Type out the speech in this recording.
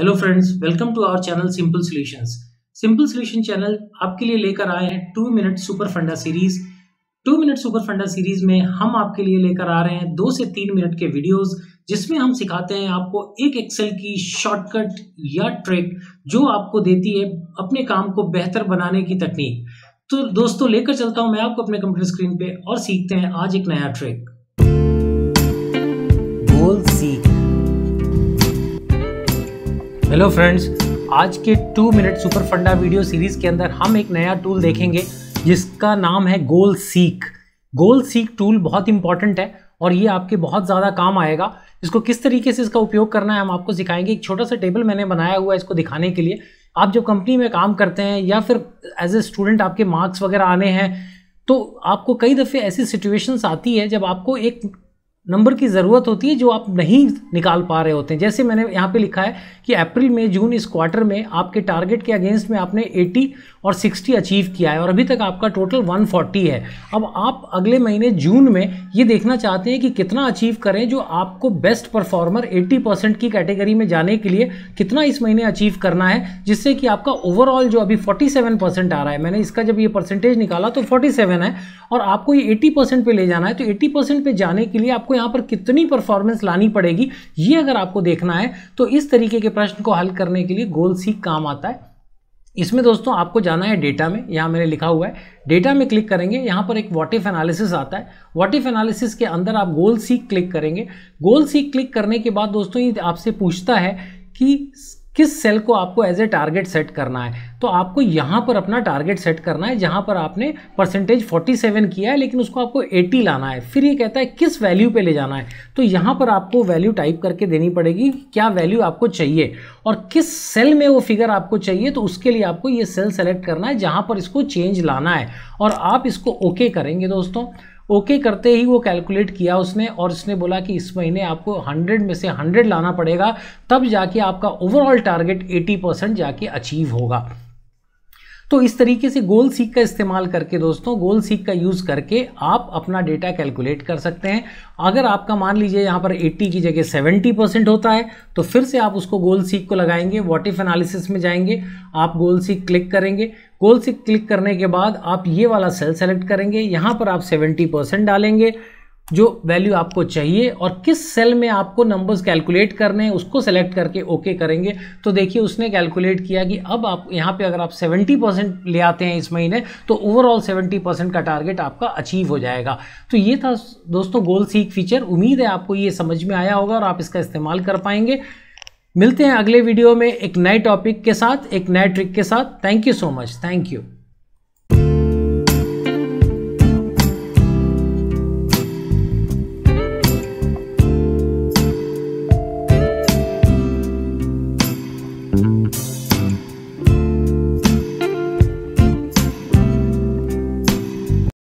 hello friends welcome to our channel simple solutions simple solution channel आपके लिए लेकर आए हैं two minute super funda series two minute super funda series में हम आपके लिए लेकर आ रहे हैं दो से तीन मिनट के वीडियोस जिसमें हम सिखाते हैं आपको एक एक्सेल की शॉर्टकट या ट्रिक जो आपको देती है अपने काम को बेहतर बनाने की तकनीक तो दोस्तों लेकर चलता हूँ मैं आपको अपने कंप्यूटर स्क्रीन पे और सीखते हैं आज एक नया ट्रिक गोल सीख हेलो फ्रेंड्स आज के two minute super funda video series के अंदर हम एक नया टूल देखेंगे जिसका नाम है गोल सीख गोल सीख टूल बहुत इंपॉर्टेंट है और ये आपके बहुत ज़्यादा काम आएगा इसको किस तरीके से इसका उपयोग करना है हम आपको सिखाएंगे एक छोटा सा टेबल मैंने बनाया हुआ है इसको दिखाने के लिए आप जब कंपनी में काम करते हैं या फिर एज ए स्टूडेंट आपके मार्क्स वगैरह आने हैं तो आपको कई दफ़े ऐसी सिचुएशंस आती है जब आपको एक नंबर की ज़रूरत होती है जो आप नहीं निकाल पा रहे होते हैं जैसे मैंने यहाँ पे लिखा है कि अप्रैल में जून इस क्वार्टर में आपके टारगेट के अगेंस्ट में आपने 80 और 60 अचीव किया है और अभी तक आपका टोटल 140 है अब आप अगले महीने जून में ये देखना चाहते हैं कि कितना अचीव करें जो आपको बेस्ट परफॉर्मर एट्टी की कैटेगरी में जाने के लिए कितना इस महीने अचीव करना है जिससे कि आपका ओवरऑल जो अभी फोर्टी परसेंट आ रहा है मैंने इसका जब ये परसेंटेज निकाला तो फोर्टी है और आपको ये एट्टी परसेंट पर ले जाना है तो एट्टी परसेंट पर जाने के लिए आपको यहाँ पर कितनी परफॉर्मेंस लानी पड़ेगी ये अगर आपको देखना है तो इस तरीके के प्रश्न को हल करने के लिए गोल सी काम आता है इसमें दोस्तों आपको जाना है डेटा में यहाँ मैंने लिखा हुआ है डेटा में क्लिक करेंगे यहाँ पर एक वॉट इफ एनालिसिस आता है वॉट इफ एनालिसिस के अंदर आप गोल सीख क्लिक करेंगे गोल सीख क्लिक करने के बाद दोस्तों ये आपसे पूछता है कि किस सेल को आपको एज ए टारगेट सेट करना है तो आपको यहाँ पर अपना टारगेट सेट करना है जहाँ पर आपने परसेंटेज 47 किया है लेकिन उसको आपको 80 लाना है फिर ये कहता है किस वैल्यू पे ले जाना है तो यहाँ पर आपको वैल्यू टाइप करके देनी पड़ेगी क्या वैल्यू आपको चाहिए और किस सेल में वो फिगर आपको चाहिए तो उसके लिए आपको ये सेल सेलेक्ट करना है जहाँ पर इसको चेंज लाना है और आप इसको ओके okay करेंगे दोस्तों ओके okay करते ही वो कैलकुलेट किया उसने और उसने बोला कि इस महीने आपको 100 में से 100 लाना पड़ेगा तब जाके आपका ओवरऑल टारगेट 80 परसेंट जाके अचीव होगा तो इस तरीके से गोल सीख का इस्तेमाल करके दोस्तों गोल सीख का यूज़ करके आप अपना डेटा कैलकुलेट कर सकते हैं अगर आपका मान लीजिए यहाँ पर 80 की जगह 70 परसेंट होता है तो फिर से आप उसको गोल सीख को लगाएंगे वॉट इफ एनालिसिस में जाएंगे आप गोल सीख क्लिक करेंगे गोल सीख क्लिक करने के बाद आप ये वाला सेल सेलेक्ट करेंगे यहाँ पर आप सेवेंटी डालेंगे जो वैल्यू आपको चाहिए और किस सेल में आपको नंबर्स कैलकुलेट करने हैं उसको सेलेक्ट करके ओके okay करेंगे तो देखिए उसने कैलकुलेट किया कि अब आप यहाँ पे अगर आप 70 परसेंट ले आते हैं इस महीने तो ओवरऑल 70 परसेंट का टारगेट आपका अचीव हो जाएगा तो ये था दोस्तों गोल सीख फीचर उम्मीद है आपको ये समझ में आया होगा और आप इसका इस्तेमाल कर पाएंगे मिलते हैं अगले वीडियो में एक नए टॉपिक के साथ एक नए ट्रिक के साथ thank you so much thank you